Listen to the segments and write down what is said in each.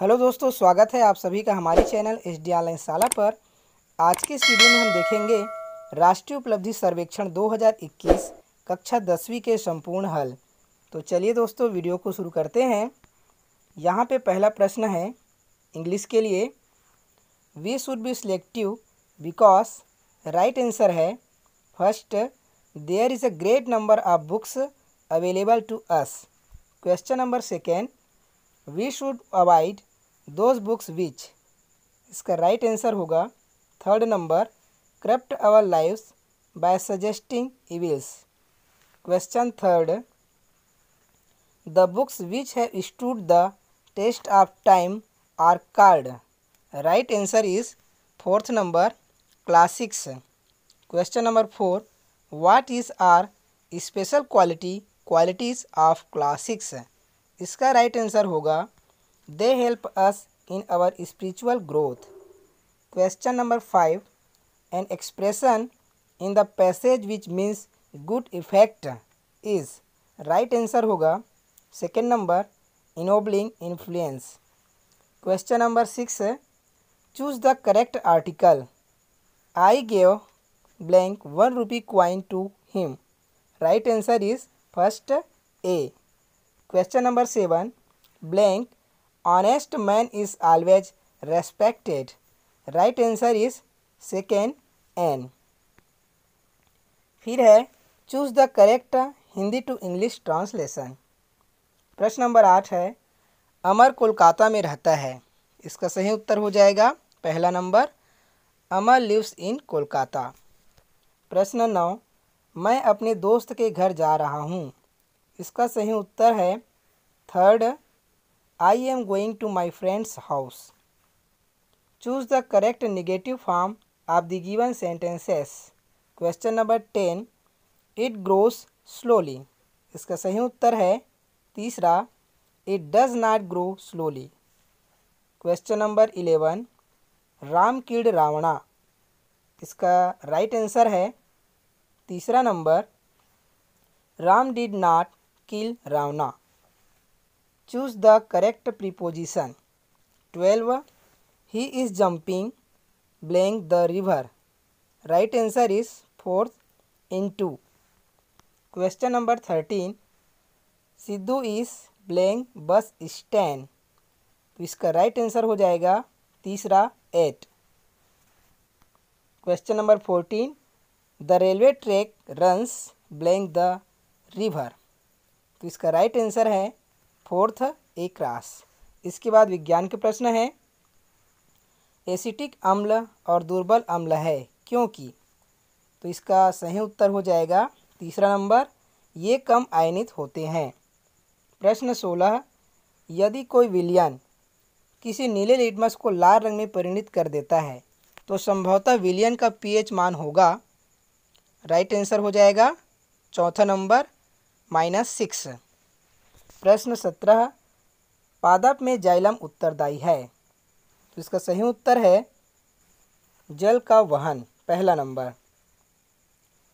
hello दोस्तों स्वागत है आप सभी का हमारे चैनल एस डी शाला पर आज के इस वीडियो में हम देखेंगे राष्ट्रीय उपलब्धि सर्वेक्षण 2021 कक्षा दसवीं के संपूर्ण हल तो चलिए दोस्तों वीडियो को शुरू करते हैं यहाँ पे पहला प्रश्न है इंग्लिश के लिए we should be selective because right answer है first there is a great number of books available to us question number second we should avoid those books which इसका राइट right आंसर होगा third number corrupt our lives by suggesting evils question third the books which have stood the test of time are called right answer is fourth number classics question number four what is are special quality qualities of classics इसका right answer होगा they help us in our spiritual growth question number five an expression in the passage which means good effect is right answer होगा second number ennobling influence question number six choose the correct article I gave blank one rupee coin to him right answer is first a question number seven blank honest man is always respected right answer is second N फिर है choose the correct Hindi to English translation प्रश्न नंबर आठ है अमर कोलकाता में रहता है इसका सही उत्तर हो जाएगा पहला नंबर अमर लिव्स इन कोलकाता प्रश्न नौ मैं अपने दोस्त के घर जा रहा हूँ इसका सही उत्तर है third I am going to my friend's house choose the correct negative form of the given sentences question number ten it grows slowly इसका सही उत्तर है तीसरा it does not grow slowly question number eleven Ram killed Ravana इसका right right answer है तीसरा number Ram did not kill Ravana choose the correct preposition twelve he is jumping blank the river right answer is fourth in into question number thirteen Sidhu is blank bus stand तो इसका right right answer हो जाएगा तीसरा at question number fourteen the railway track runs blank the river तो इसका right answer है fourth across इसके बाद विज्ञान के प्रश्न है एसिटिक अम्ल और दुर्बल अम्ल है क्योंकि तो इसका सही उत्तर हो जाएगा तीसरा नंबर ये कम आयनित होते हैं प्रश्न सोलह यदि कोई विलियन किसी नीले लिटमस को लाल रंग में परिणित कर देता है तो संभवतः विलियन का पीएच मान होगा राइट आंसर हो जाएगा चौथा नंबर माइनस सिक्स प्रश्न सत्रह पादप में जाइलम उत्तरदायी है तो इसका सही उत्तर है जल का वहन पहला नंबर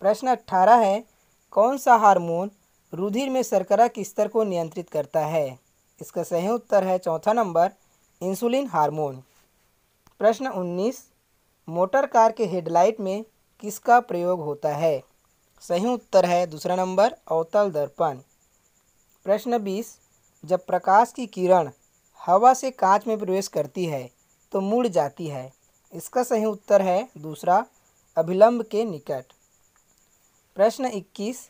प्रश्न अट्ठारह है कौन सा हार्मोन रुधिर में शर्करा के स्तर को नियंत्रित करता है इसका सही उत्तर है चौथा नंबर इंसुलिन हार्मोन प्रश्न उन्नीस मोटर कार के हेडलाइट में किसका प्रयोग होता है सही उत्तर है दूसरा नंबर अवतल दर्पण प्रश्न बीस जब प्रकाश की किरण हवा से कांच में प्रवेश करती है तो मुड़ जाती है इसका सही उत्तर है दूसरा अभिलंब के निकट प्रश्न 21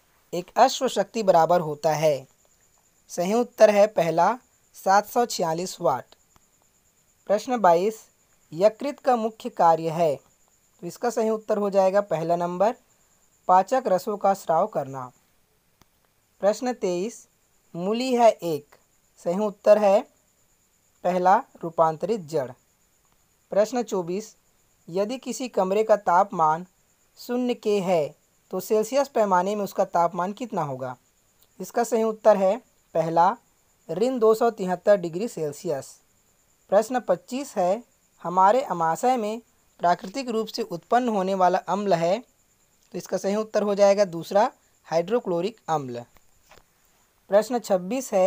एक अश्व शक्ति बराबर होता है सही उत्तर है पहला 746 वाट प्रश्न 22 यकृत का मुख्य कार्य है तो इसका सही उत्तर हो जाएगा पहला नंबर पाचक रसों का स्राव करना प्रश्न तेईस मूली है एक सही उत्तर है पहला रूपांतरित जड़ प्रश्न चौबीस यदि किसी कमरे का तापमान शून्य के है तो सेल्सियस पैमाने में उसका तापमान कितना होगा इसका सही उत्तर है पहला ऋण दो सौ तिहत्तर डिग्री सेल्सियस प्रश्न पच्चीस है हमारे अमाशय में प्राकृतिक रूप से उत्पन्न होने वाला अम्ल है तो इसका सही उत्तर हो जाएगा दूसरा हाइड्रोक्लोरिक अम्ल प्रश्न छब्बीस है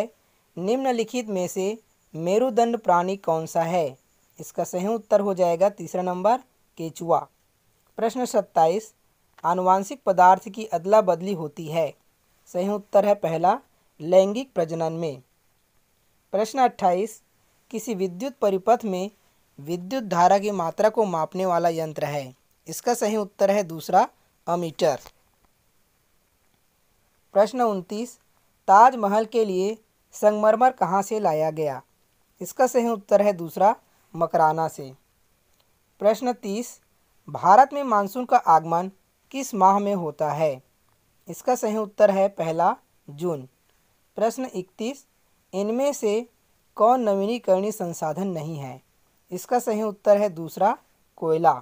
निम्नलिखित में से मेरुदंड प्राणी कौन सा है इसका सही उत्तर हो जाएगा तीसरा नंबर केचुआ प्रश्न सत्ताईस आनुवांशिक पदार्थ की अदला बदली होती है सही उत्तर है पहला लैंगिक प्रजनन में प्रश्न अट्ठाईस किसी विद्युत परिपथ में विद्युत धारा की मात्रा को मापने वाला यंत्र है इसका सही उत्तर है दूसरा अमीटर प्रश्न उनतीस ताजमहल के लिए संगमरमर कहाँ से लाया गया इसका सही उत्तर है दूसरा मकराना से प्रश्न तीस भारत में मानसून का आगमन किस माह में होता है इसका सही उत्तर है पहला जून प्रश्न इकतीस इनमें से कौन नवीनीकरणीय संसाधन नहीं है इसका सही उत्तर है दूसरा कोयला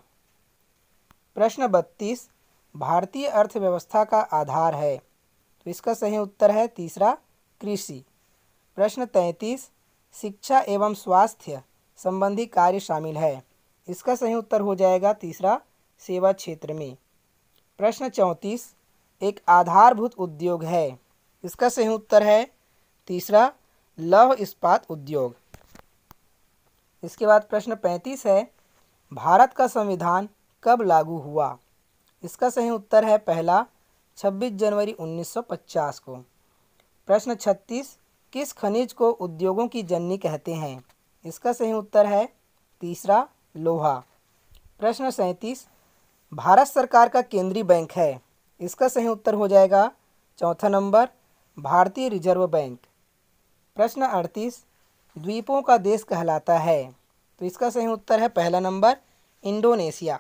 प्रश्न बत्तीस भारतीय अर्थव्यवस्था का आधार है तो इसका सही उत्तर है तीसरा कृषि प्रश्न तैंतीस शिक्षा एवं स्वास्थ्य संबंधी कार्य शामिल है इसका सही उत्तर हो जाएगा तीसरा सेवा क्षेत्र में प्रश्न चौंतीस एक आधारभूत उद्योग है इसका सही उत्तर है तीसरा लौह इस्पात उद्योग इसके बाद प्रश्न पैंतीस है भारत का संविधान कब लागू हुआ इसका सही उत्तर है पहला 26 जनवरी 1950 को प्रश्न 36 किस खनिज को उद्योगों की जननी कहते हैं इसका सही उत्तर है तीसरा लोहा प्रश्न सैंतीस भारत सरकार का केंद्रीय बैंक है इसका सही उत्तर हो जाएगा चौथा नंबर भारतीय रिजर्व बैंक प्रश्न अड़तीस द्वीपों का देश कहलाता है तो इसका सही उत्तर है पहला नंबर इंडोनेशिया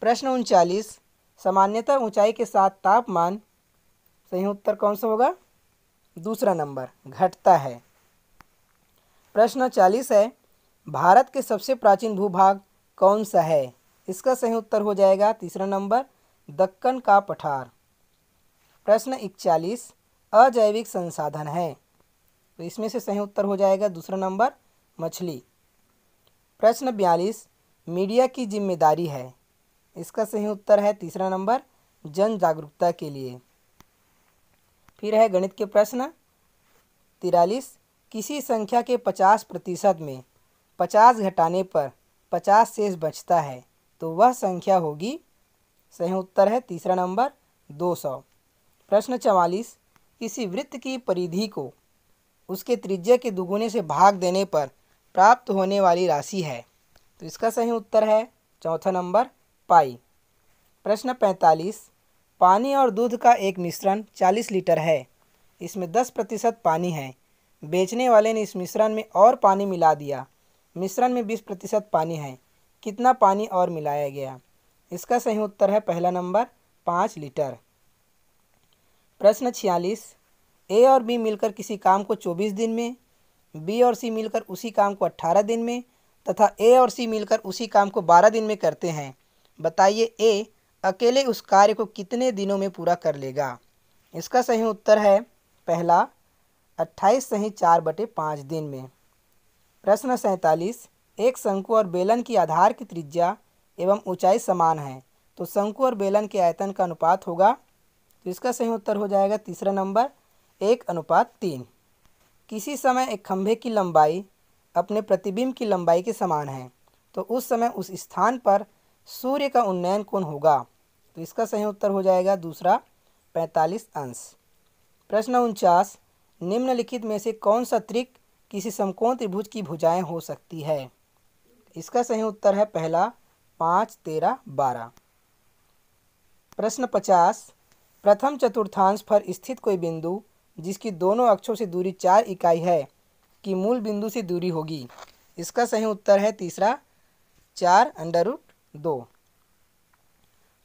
प्रश्न उनचालीस सामान्यतः ऊंचाई के साथ तापमान सही उत्तर कौन सा होगा दूसरा नंबर घटता है प्रश्न चालीस है भारत के सबसे प्राचीन भूभाग कौन सा है इसका सही उत्तर हो जाएगा तीसरा नंबर दक्कन का पठार प्रश्न इकचालीस अजैविक संसाधन है तो इसमें से सही उत्तर हो जाएगा दूसरा नंबर मछली प्रश्न बयालीस मीडिया की जिम्मेदारी है इसका सही उत्तर है तीसरा नंबर जन जागरूकता के लिए फिर है गणित के प्रश्न तिरालीस किसी संख्या के पचास प्रतिशत में पचास घटाने पर पचास शेष बचता है तो वह संख्या होगी सही उत्तर है तीसरा नंबर दो सौ प्रश्न चवालीस किसी वृत्त की परिधि को उसके त्रिज्या के दुगुने से भाग देने पर प्राप्त होने वाली राशि है तो इसका सही उत्तर है चौथा नंबर पाई प्रश्न पैंतालीस पानी और दूध का एक मिश्रण चालीस लीटर है इसमें दस प्रतिशत पानी है बेचने वाले ने इस मिश्रण में और पानी मिला दिया मिश्रण में बीस प्रतिशत पानी है कितना पानी और मिलाया गया इसका सही उत्तर है पहला नंबर पाँच लीटर प्रश्न छियालीस ए और बी मिलकर किसी काम को चौबीस दिन में बी और सी मिलकर उसी काम को अट्ठारह दिन में तथा ए और सी मिलकर उसी काम को बारह दिन में करते हैं बताइए ए अकेले उस कार्य को कितने दिनों में पूरा कर लेगा इसका सही उत्तर है पहला अट्ठाईस सही चार बटे पाँच दिन में प्रश्न सैंतालीस एक शंकु और बेलन की आधार की त्रिज्या एवं ऊंचाई समान है तो शंकु और बेलन के आयतन का अनुपात होगा तो इसका सही उत्तर हो जाएगा तीसरा नंबर एक अनुपात तीन किसी समय एक खंभे की लंबाई अपने प्रतिबिंब की लंबाई के समान है तो उस समय उस स्थान पर सूर्य का उन्नयन कौन होगा तो इसका सही उत्तर हो जाएगा दूसरा पैंतालीस अंश प्रश्न उनचास निम्नलिखित में से कौन सा त्रिक किसी समकोण त्रिभुज की भुजाएं हो सकती है इसका सही उत्तर है पहला पाँच तेरह बारह प्रश्न पचास प्रथम चतुर्थांश पर स्थित कोई बिंदु जिसकी दोनों अक्षों से दूरी चार इकाई है कि मूल बिंदु से दूरी होगी इसका सही उत्तर है तीसरा चार अंडर रूट दो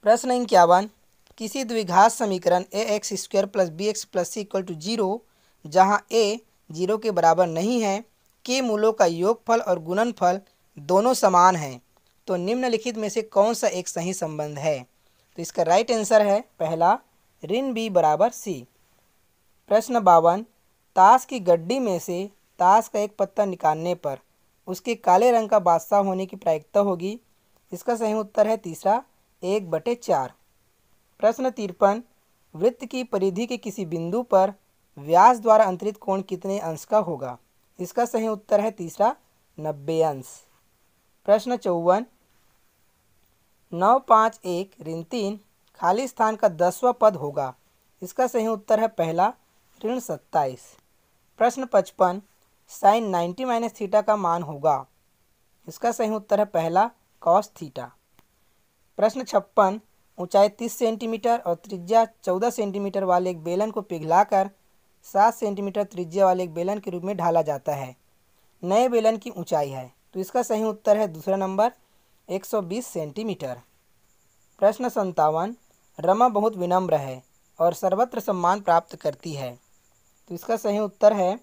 प्रश्न इक्यावन किसी द्विघात समीकरण a x square plus b x plus c equal to zero जहाँ ए जीरो के बराबर नहीं है के मूलों का योगफल और गुणनफल दोनों समान हैं तो निम्नलिखित में से कौन सा एक सही संबंध है तो इसका राइट आंसर है पहला ऋण बी बराबर सी प्रश्न बावन ताश की गड्डी में से ताश का एक पत्ता निकालने पर उसके काले रंग का बादशाह होने की प्रायिकता होगी इसका सही उत्तर है तीसरा एक बटे चार प्रश्न तिरपन वृत्त की परिधि के किसी बिंदु पर व्यास द्वारा अंतरित कोण कितने अंश का होगा इसका सही उत्तर है तीसरा नब्बे अंश प्रश्न चौवन नौ पाँच एक ऋण तीन खाली स्थान का दसवा पद होगा इसका सही उत्तर है पहला ऋण सत्ताईस प्रश्न पचपन साइन नाइन्टी माइनस थीटा का मान होगा इसका सही उत्तर है पहला कॉस थीटा प्रश्न छप्पन ऊंचाई तीस सेंटीमीटर और त्रिज्या चौदह सेंटीमीटर वाले एक बेलन को पिघलाकर सात सेंटीमीटर त्रिज्या वाले एक बेलन के रूप में ढाला जाता है नए बेलन की ऊंचाई है तो इसका सही उत्तर है दूसरा नंबर 120 सेंटीमीटर प्रश्न संतावन रमा बहुत विनम्र है और सर्वत्र सम्मान प्राप्त करती है तो इसका सही उत्तर है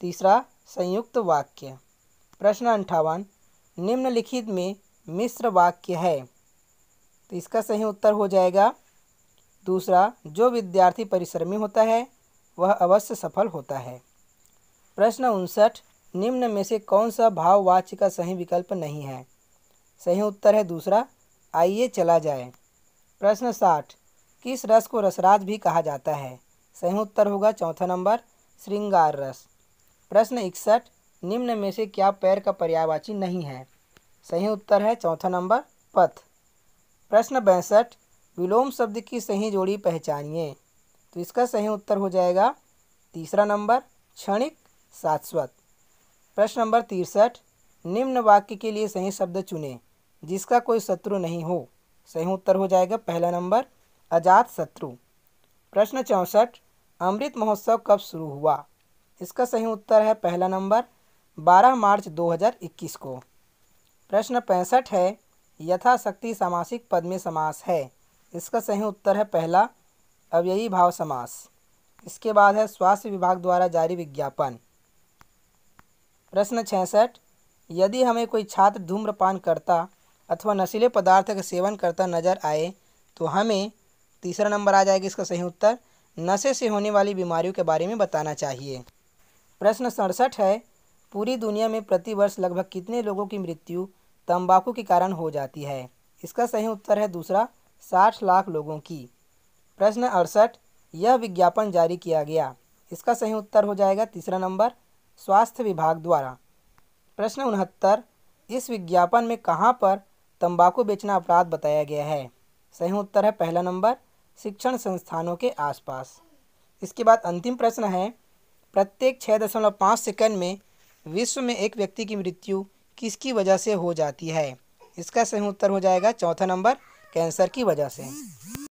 तीसरा संयुक्त वाक्य प्रश्न अंठावन निम्नलिखित में मिश्र वाक्य है तो इसका सही उत्तर हो जाएगा दूसरा जो विद्यार्थी परिश्रमी होता है वह अवश्य सफल होता है प्रश्न उनसठ निम्न में से कौन सा भाववाच्य का सही विकल्प नहीं है सही उत्तर है दूसरा आइए चला जाए प्रश्न साठ किस रस को रसराज भी कहा जाता है सही उत्तर होगा चौथा नंबर श्रृंगार रस प्रश्न इकसठ निम्न में से क्या पैर का पर्यायवाची नहीं है सही उत्तर है चौथा नंबर पथ प्रश्न बैंसठ विलोम शब्द की सही जोड़ी पहचानिए तो इसका सही उत्तर हो जाएगा तीसरा नंबर क्षणिक शाश्वत प्रश्न नंबर तिरसठ निम्न वाक्य के लिए सही शब्द चुने जिसका कोई शत्रु नहीं हो सही उत्तर हो जाएगा पहला नंबर अजात शत्रु प्रश्न चौंसठ अमृत महोत्सव कब शुरू हुआ इसका सही उत्तर है पहला नंबर 12 मार्च 2021 को प्रश्न पैंसठ है यथाशक्ति सामासिक पद में समास है इसका सही उत्तर है पहला अव्ययी भाव समास इसके बाद है स्वास्थ्य विभाग द्वारा जारी विज्ञापन प्रश्न छसठ यदि हमें कोई छात्र धूम्रपान करता अथवा नशीले पदार्थ का सेवन करता नजर आए तो हमें तीसरा नंबर आ जाएगा इसका सही उत्तर नशे से होने वाली बीमारियों के बारे में बताना चाहिए प्रश्न सड़सठ है पूरी दुनिया में प्रतिवर्ष लगभग कितने लोगों की मृत्यु तंबाकू के कारण हो जाती है इसका सही उत्तर है दूसरा साठ लाख लोगों की प्रश्न अड़सठ यह विज्ञापन जारी किया गया इसका सही उत्तर हो जाएगा तीसरा नंबर स्वास्थ्य विभाग द्वारा प्रश्न उनहत्तर इस विज्ञापन में कहाँ पर तंबाकू बेचना अपराध बताया गया है सही उत्तर है पहला नंबर शिक्षण संस्थानों के आसपास इसके बाद अंतिम प्रश्न है प्रत्येक छः दशमलव पाँच सेकेंड में विश्व में एक व्यक्ति की मृत्यु किसकी वजह से हो जाती है इसका सही उत्तर हो जाएगा चौथा नंबर कैंसर की वजह से